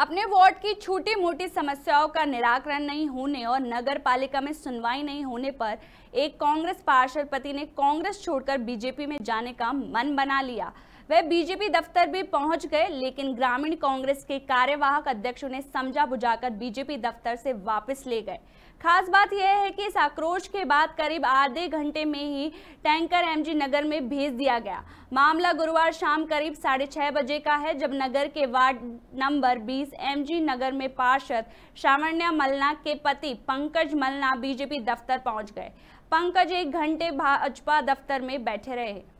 अपने वार्ड की छोटी मोटी समस्याओं का निराकरण नहीं होने और नगर पालिका में सुनवाई नहीं होने पर एक कांग्रेस पार्षद पति ने कांग्रेस छोड़कर बीजेपी में जाने का मन बना लिया वह बीजेपी दफ्तर भी पहुंच गए लेकिन ग्रामीण कांग्रेस के कार्यवाहक अध्यक्ष उन्हें समझा बुझाकर बीजेपी दफ्तर से वापस ले गए खास बात यह है कि इस आक्रोश के बाद करीब आधे घंटे में ही टैंकर एमजी नगर में भेज दिया गया मामला गुरुवार शाम करीब साढ़े छह बजे का है जब नगर के वार्ड नंबर 20 एमजी नगर में पार्षद श्रावण्या मलना के पति पंकज मलना बीजेपी दफ्तर पहुंच गए पंकज एक घंटे भाजपा दफ्तर में बैठे रहे